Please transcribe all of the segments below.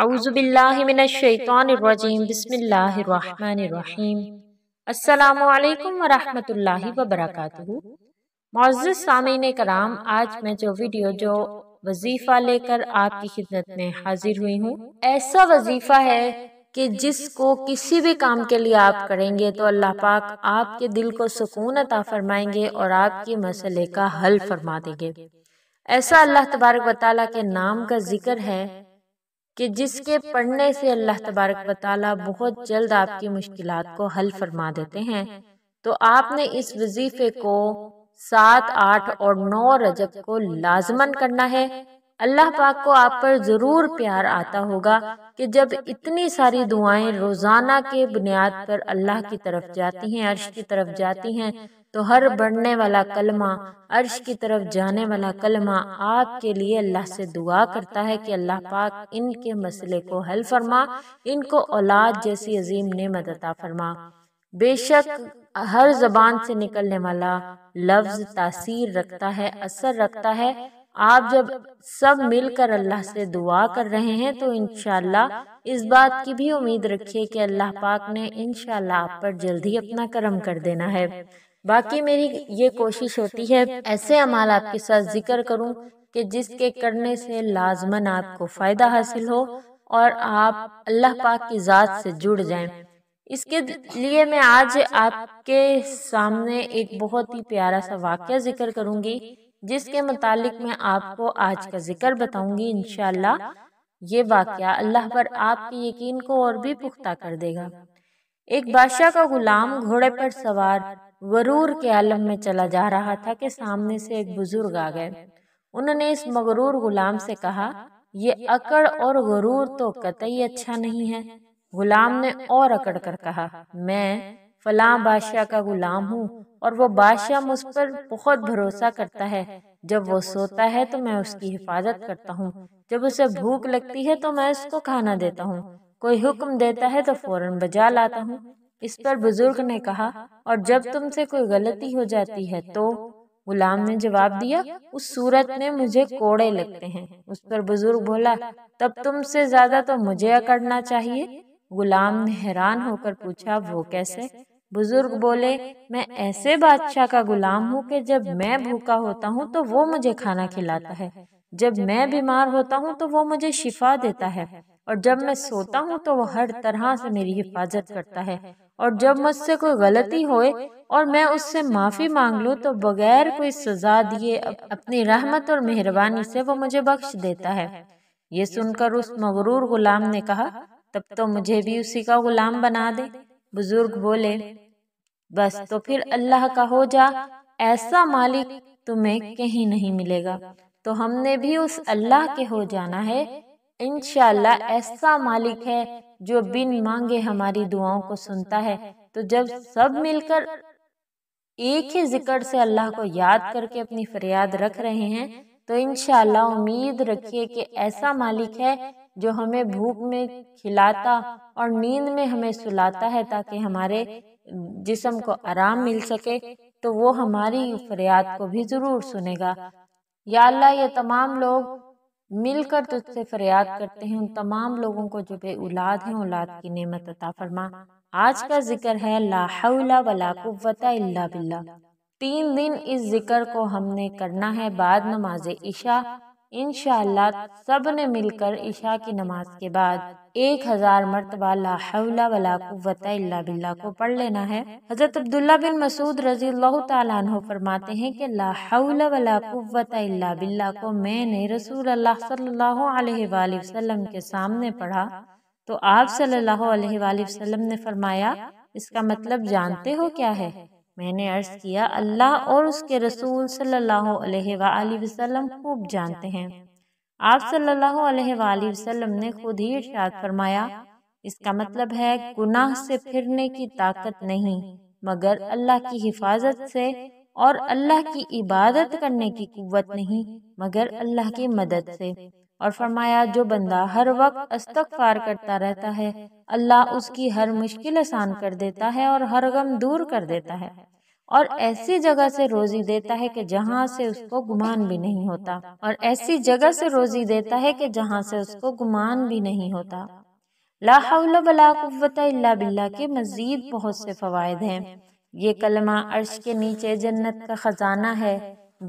आउज़बिल्लिमिनशैतरजीम बसमीम अल्लाम वरहमल वबरक मज़ सामीन कराम आज मैं जो वीडियो जो वजीफ़ा लेकर आपकी खिदमत में हाजिर हुई हूँ ऐसा वजीफ़ा है कि जिसको किसी भी काम के लिए आप करेंगे तो अल्लाह पाक आपके दिल को सुकून अता फरमाएंगे और आपके मसले का हल फरमा देंगे ऐसा अल्लाह तबारक वाली के नाम का जिक्र है कि जिसके पढ़ने से अल्लाह तबारक वाली बहुत जल्द आपकी मुश्किल को हल फरमा देते हैं तो आपने इस वजीफे को सात आठ और नौ रजब को लाजमन करना है अल्लाह पाक को आप पर ज़रूर प्यार आता होगा कि जब इतनी सारी दुआएं रोज़ाना के बुनियाद पर अल्लाह की तरफ जाती हैं अर्श की तरफ जाती हैं तो हर बढ़ने वाला कलमा अर्श की तरफ जाने वाला कलमा आपके लिए अल्लाह से दुआ करता है कि अल्लाह पाक इनके मसले को हल फरमा इनको औलाद जैसी अजीम नेमत अता फरमा बेशक हर जबान से निकलने वाला लफ्ज़ तासीर रखता है असर रखता है आप जब सब मिलकर अल्लाह से दुआ कर रहे हैं तो इन इस बात की भी उम्मीद रखिए कि अल्लाह पाक ने इन आप पर जल्दी अपना करम कर देना है बाकी मेरी ये कोशिश होती है ऐसे अमाल आपके साथ जिक्र करूं कि जिसके करने से लाजमन आपको फ़ायदा हासिल हो और आप अल्लाह पाक की ज़ात से जुड़ जाएं। इसके लिए मैं आज आपके सामने एक बहुत ही प्यारा सा वाक्य जिक्र करूंगी जिसके मतलब मैं आपको आज का जिक्र बताऊंगी इन ये वाक़ अल्लाह पर आपके यकीन को और भी पुख्ता कर देगा एक बादशाह का गुलाम घोड़े पर सवार वरूर के आलम में चला जा रहा था कि सामने से एक बुजुर्ग आ गए उन्होंने इस मगरूर गुलाम से कहा ये अकड़ और गरूर तो, तो कतई अच्छा, अच्छा नहीं है गुलाम ने और अकड़ कर कहा मैं फलां बादशाह का ग़ुलाम हूँ और वो बादशाह मुझ पर बहुत भरोसा करता है जब वो सोता है तो मैं उसकी हिफाजत करता हूँ जब उसे भूख लगती है तो मैं उसको खाना देता हूँ कोई हुक्म देता है तो फौरन बजा लाता हूँ इस पर बुज़ुर्ग ने कहा और जब तुमसे कोई गलती हो जाती है तो गुलाम ने जवाब दिया उस सूरत में मुझे कोड़े लगते हैं उस पर बुजुर्ग बोला तब तुमसे ज्यादा तो मुझे अकड़ना चाहिए गुलाम ने हैरान होकर पूछा वो कैसे बुजुर्ग बोले मैं ऐसे बादशाह का गुलाम हूँ कि जब मैं भूखा होता हूँ तो वो मुझे खाना खिलाता है जब मैं बीमार होता हूँ तो वो मुझे शिफा देता है और जब मैं सोता हूँ तो वो हर तरह से मेरी हिफाजत करता है और जब मुझसे कोई गलती होए और मैं उससे माफ़ी मांग लूँ तो बगैर कोई सजा दिए अपनी रहमत और मेहरबानी से वो मुझे बख्श देता है ये सुनकर उस मगरूर गुलाम ने कहा तब तो मुझे भी उसी का गुलाम बना दे बुजुर्ग बोले बस तो फिर अल्लाह का हो जा ऐसा मालिक तुम्हें कहीं नहीं मिलेगा तो हमने भी उस अल्लाह के हो जाना है इन ऐसा मालिक है जो बिन मांगे हमारी दुआओं को सुनता है तो जब सब मिलकर एक ही जिक्र से अल्लाह को याद करके अपनी फरियाद रख रहे हैं तो इन उम्मीद रखिए कि ऐसा मालिक है जो हमें भूख में खिलाता और नींद में हमें सुलाता है ताकि हमारे जिसम को आराम मिल सके तो, तो वो हमारी फरियाद को भी ज़रूर सुनेगा या अल्लाह ये तमाम लोग मिलकर तुझसे फरियाद करते हैं उन तमाम लोगों को जो बे औलाद हैं औलाद की नेमत अता फरमा आज का जिक्र है ला हौला वला कुव्वता इल्ला बिल्ला तीन दिन इस जिक्र को हमने करना है बाद नमाज ईशा इन सब ने मिलकर ईशा की नमाज के बाद एक हज़ार मरतबा वाला बिल्ला को पढ़ लेना है हज़रत अब्दुल्ला बिन मसूद रजी तु फरमाते हैं कि ला बिल्ला को मैंने रसूल सल्लाम के सामने पढ़ा तो आप सल्लल्लाहु ने फरमाया इसका मतलब जानते हो क्या है मैंने अर्ज किया अल्लाह और उसके रसूल सल्लल्लाहु अलैहि वसल्लम खूब जानते हैं आप सल्लल्लाहु अलैहि वसल्लम ने खुद ही इरशाद फरमाया इसका मतलब, मतलब है गुनाह से फिरने की ताकत नहीं मगर अल्लाह की हिफाजत से और अल्लाह की इबादत करने की कुवत नहीं मगर अल्लाह की मदद से और फरमाया जो बंदा हर वक्त अस्तगफार करता रहता है अल्लाह उसकी हर मुश्किल आसान कर देता है और हर गम दूर कर देता है और ऐसी जगह से रोजी देता है कि जहाँ से उसको गुमान भी नहीं होता और ऐसी जगह से रोजी देता है कि जहाँ से उसको गुमान भी नहीं होता लाहौल बला बिल्ला के मज़ीद बहुत से फ़वाद हैं ये कलमा अर्श के नीचे जन्नत का ख़जाना है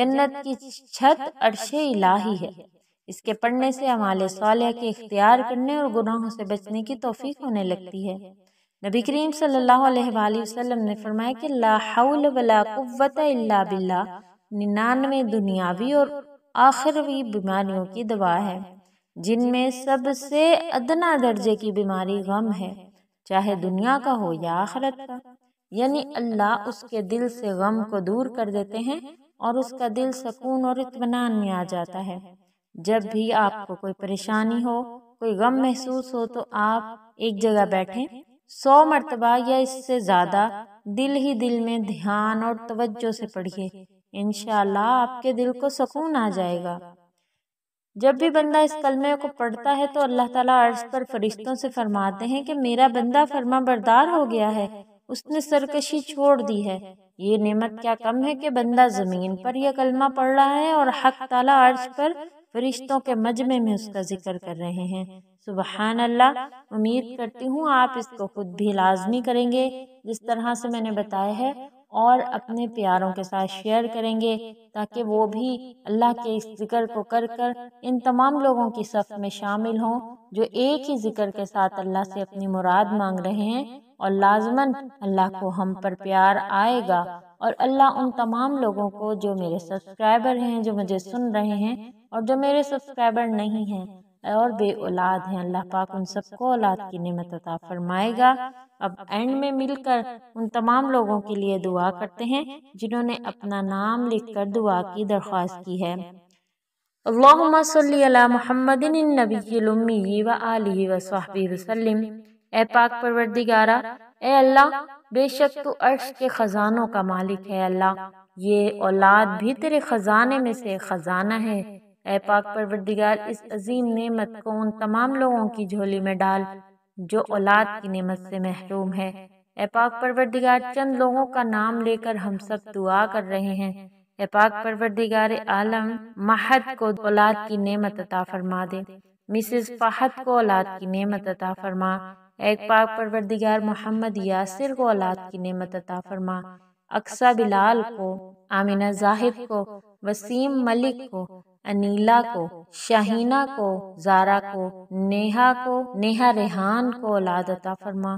जन्नत की छत अर्श इलाही है इसके पढ़ने से हमारे साल के इख्तियार करने और गुनाहों से बचने की तोफ़ी होने लगती है नबी करीम सल्लल्लाहु अलैहि वसल्लम ने फरमाया कि ला हौल वला कुव्वत इल्ला बिल्ला निन्यानवे दुनियावी और आखिरवी बीमारियों की दवा है जिनमें सबसे अदना दर्जे की बीमारी गम है चाहे दुनिया का हो या आखरत का यानी अल्लाह उसके दिल से गम को दूर कर देते हैं और उसका दिल सकून और इतमान में आ जाता है जब भी आपको कोई परेशानी हो कोई गम महसूस हो तो, तो आप एक जगह बैठे सौ मरतबा या इससे ज़्यादा दिल ही दिल में ध्यान और तवज्जो से पढ़िए इनशाला आपके दिल को सुकून आ जाएगा जब भी बंदा इस कलमे को पढ़ता है तो अल्लाह तो ताला अर्ज पर फरिश्तों से फरमाते हैं कि मेरा बंदा फरमा बरदार हो गया है उसने सरकशी छोड़ दी है ये नेमत क्या कम है कि बंदा ज़मीन पर यह कलमा पढ़ रहा है और हक ताला अर्ज पर फरिश्तों के मजमे में उसका जिक्र कर रहे हैं सुबहान अल्लाह उम्मीद करती हूँ आप इसको खुद भी लाजमी करेंगे जिस तरह से मैंने बताया है और अपने प्यारों के साथ शेयर करेंगे ताकि वो भी अल्लाह के इस जिक्र को कर कर इन तमाम लोगों की सफ़ में शामिल हों जो एक ही जिक्र के साथ अल्लाह से अपनी मुराद मांग रहे हैं और लाजमन अल्लाह को हम पर प्यार आएगा और अल्लाह उन तमाम लोगों को जो मेरे सब्सक्राइबर हैं जो मुझे सुन रहे हैं और जो मेरे सब्सक्राइबर नहीं हैं और बे औलाद हैं अल्लाह पाक उन सबको औलाद की निमत अता फरमाएगा अब एंड में मिलकर उन तमाम लोगों के लिए दुआ करते हैं जिन्होंने अपना नाम लिखकर दुआ की दरख्वास्त की है अल्लाह महमदिन नबी व आलि वसहबी वसलम ए पाक परवरदिगारा ए अल्लाह बेशक तो अर्श के ख़जानों का मालिक है अल्लाह ये औलाद भी तेरे ख़जाने में से ख़जाना है ए पाक परवरदिगार इस अजीम नेमत को उन तमाम लोगों की झोली में डाल जो औलाद की नेमत से महरूम है ए पाक परवरदिगार चंद लोगों का नाम लेकर हम सब दुआ कर रहे हैं ए पाक परवरदिगार आलम महद को औलाद की नेमत अता फरमा दे मिसेस फाहत को औलाद की नेमत अता फरमा एक पाक परवरदिगार मोहम्मद यासिर को औलाद की नेमत अता फरमा अक्सा बिलाल को आमिना जाहिद को वसीम मलिक को अनीला को शाहीना को जारा को नेहा को नेहा रेहान को औलाद अता फरमा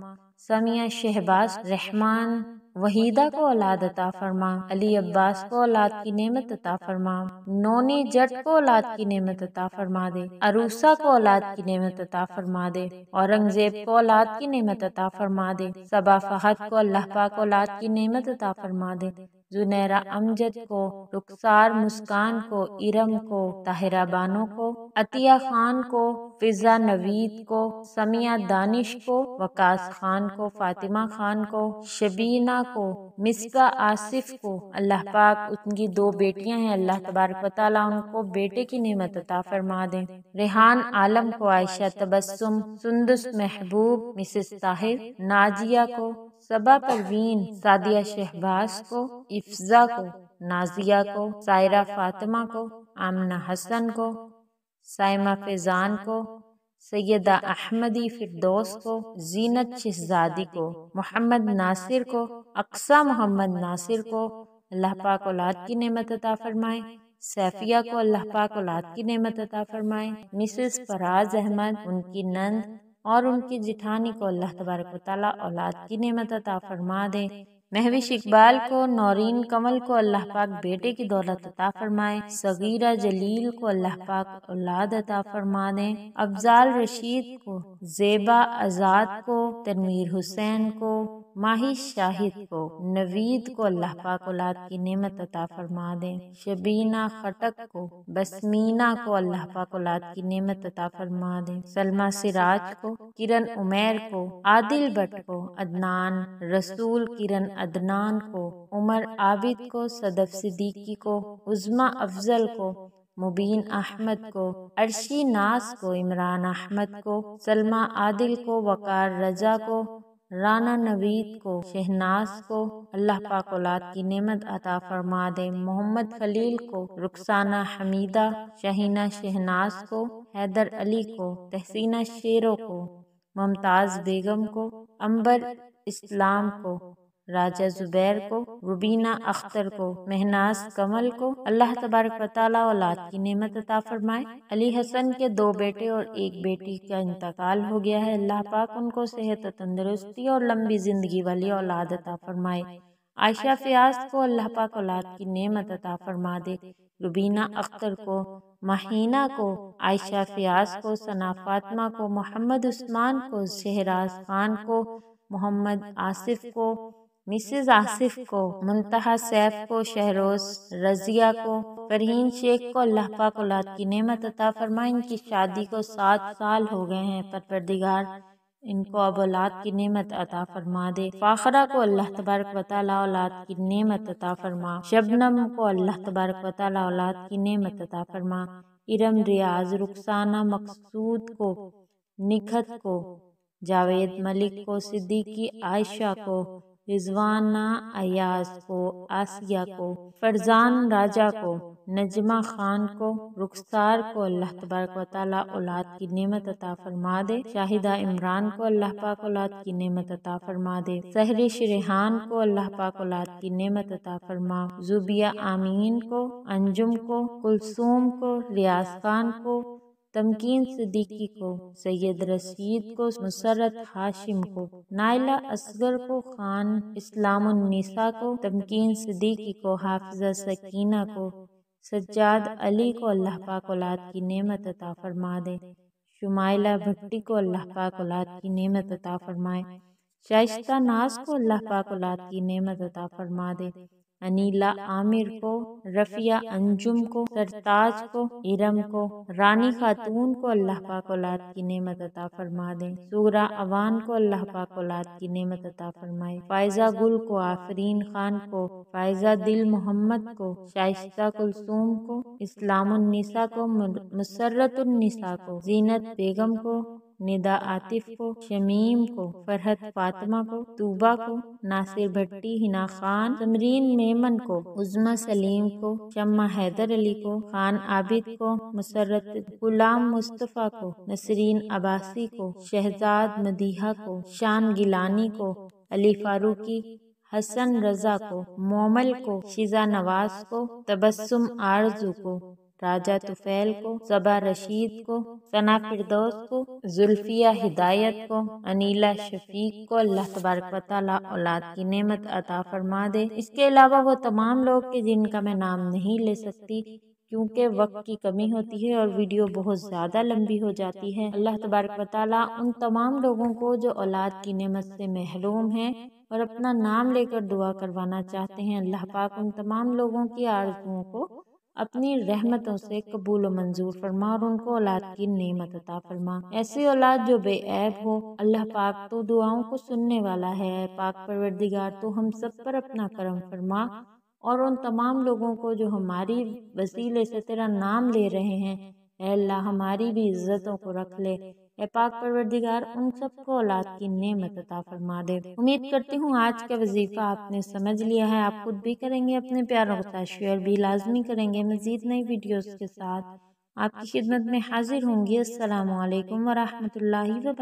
समिया शहबाज रहमान वहीदा को औलाद अता फरमा अली अब्बास को औलाद की नेमत अता फरमा नोनी जट को औलाद की नेमत अता फरमा दे अरूसा को औलाद की नेमत अता फरमा दे औरंगजेब को औलाद की नेमत अता फरमा दे सबा फहद को अल्लाह पाक औलाद की नेमत अता फरमा दे जुनेरा अमजद को रुखसार मुस्कान को इरम को ताहिरा बानो को अतिया खान को फिजा नवीद को समिया दानिश को वकास खान को फातिमा खान को शबीना को मिसका आसिफ को अल्लाह पाक उनकी दो बेटियां हैं अल्लाह तबारक ताली उनको बेटे की नेमत अता फरमा दें रेहान आलम को आयशा तबस्सुम सुंदस महबूब मिसेस ताहिर नाजिया को सबा परवीन सादिया शहबाज को इफ्ज़ा को नाजिया को सायरा फातिमा को आमना हसन को साइमा फैज़ान को सैदा अहमदी फिरदौस को जीनत शहजादी को मोहम्मद नासिर को अक्सा मोहम्मद नासिर को अल्लाह पाक औलाद की नेमत अता फरमाए सैफिया को अल्लाह पाक औलाद की नेमत अता फरमाए मिसेस फराज अहमद उनकी नंद और उनकी जिठानी को अल्लाह तबारक ताली औलाद की नेमत अता फरमा दे महविश इकबाल को नौरीन कमल को अल्लाह पाक बेटे की दौलत अता फरमाए सगीरा जलील को अल्लाह पाक औलाद अता फरमा दें अफजाल रशीद को जेबा आज़ाद को तनवीर हुसैन को माही शाहिद को नवीद को अल्लाह पाक औलाद की नेमत अता फरमा दें शबीना खटक को बसमीना को अल्लाह पाक औलाद की नेमत अता फरमा दें सलमा सिराज को किरण उमेर को आदिल भट्ट को अदनान रसूल किरण अदनान को उमर आबिद को सदफ सिद्दीकी को उजमा अफजल को मुबीन अहमद को अर्शी नास को इमरान अहमद को सलमा आदिल को वकार रजा को राना नवीद को शहनाज को अल्लाह औलाद की नेमत अता फरमा दे मोहम्मद खलील को रुखसाना हमीदा शहीना शहनाज को हैदर अली को तहसीना शेरों को मुमताज़ बेगम को अंबर इस्लाम को राजा जुबैर को रुबीना अख्तर को महनाज कमल को अल्लाह तबारक वाली औलाद की नेमत अता फरमाए अली हसन के दो बेटे और एक बेटी का इंतकाल हो गया है अल्लाह पाक उनको सेहत तंदरुस्ती और लंबी ज़िंदगी वाली औलाद अता फरमाए आयशा फयाज को अल्लाह पाक औलाद की नेमत अता फरमा दे रुबीना अख्तर को माहीना को आयशा फयाज को सना फातमा को मोहम्मद उस्मान को शहराज खान को मोहम्मद आसिफ को मिसेस आसिफ को मुंतहा सैफ को शहरोज रजिया को फरहीन शेख को अल्लाह पाक औलाद की नेमत अता फरमाए इनकी शादी को सात साल हो गए हैं पर परदिगार इनको अब औलाद की नेमत अता फरमा दे फाखरा को अल्लाह तबारक वाली औलाद की नेमत अता फरमा शबनम को अल्लाह तबारक वाली औलाद की नेमत अता फरमा इरम रियाज रुखसाना मकसूद को निखत को जावेद मलिक को सिद्दीकी आयशा को रिजवाना अयाज को आसिया को फरजान राजा को नजमा खान को रुखसार को अल्लाह तबारक औलाद की नेमत अता फरमा दे शाहिदा इमरान को अल्लाह पाक औलाद की नेमत अता फरमा दे सहर शरेहान को अल्लाह पाक औलाद की नेमत अता फरमा जुबिया आमीन को अंजुम को कुलसूम को रियाज खान को तमकीन सदीकी को सैयद रशीद को मुसरत हाशिम को नायला असगर को खान इस्लामनिसा को तमकीन सदीकी को हाफजा सकीना को सज्जाद अली को अल्लाह पाक औलाद की नेमत अता फरमा दे शुमाइला भट्टी को अल्लाह पाक औलाद की नेमत अता फरमाए शाइस्ता नाज को अल्लाह पाक औलाद की नेमत अता फरमा दे अनीला आमिर को रफिया अंजुम को सरताज को इरम को रानी खातून को अल्लाह औलाद की नेमत अता फरमा दें सूरा अवान को अल्लाह औलाद की नेमत अता फरमाए फायजा गुल को आफरीन खान को फायजा दिल मोहम्मद को शाइस्ता कुलसूम को इस्लाम को मुसरतुलनिसा को जीनत बेगम को निदा आतिफ को शमीम को फरहत फातिमा को तूबा को नासिर भट्टी हिना खान समरीन मेमन को उजमा सलीम को शम्मा हैदर अली को खान आबिद को मुसरत गुलाम मुस्तफ़ा को नसरीन अबासी को शहजाद मदीहा को शान गिलानी को अली फारूकी हसन रज़ा को मोमल को शिजा नवाज को तबस्सुम आरजू को राजा तुफैल को सबा रशीद को सना फिरदौस को जुल्फिया हिदायत को अनिला शफीक को अल्लाह तबारक औलाद की नेमत अता फरमा दे इसके अलावा वो तमाम लोग के जिनका मैं नाम नहीं ले सकती क्योंकि वक्त की कमी होती है और वीडियो बहुत ज़्यादा लंबी हो जाती है अल्लाह तबारक ताली उन तमाम लोगों को जो औलाद की नेमत से महरूम है और अपना नाम लेकर दुआ करवाना चाहते हैं अल्लाह पाक उन तमाम लोगों की आरजुओं को अपनी रहमतों से कबूल मंजूर फरमा और उनको औलाद की नेमत अता फरमा ऐसी औलाद जो बेऐब हो अल्लाह पाक तो, तो दुआओं को सुनने वाला है पाक परवरदिगार तो हम तो सब पर अपना करम फरमा और उन तमाम लोगों को जो हमारी वसीले से तेरा नाम ले रहे हैं अल्लाह हमारी भी इज्जतों को रख ले ए पाक परवरदिगार उन सबको औलाद की नेमत अता फरमा दे उम्मीद करती हूँ आज का वजीफ़ा आपने समझ लिया है आप खुद भी करेंगे अपने प्यारों के साथ शेयर भी लाजमी करेंगे मज़ीद नई वीडियोज़ के साथ आपकी खिदमत में हाजिर होंगी असल वरहमल वर्क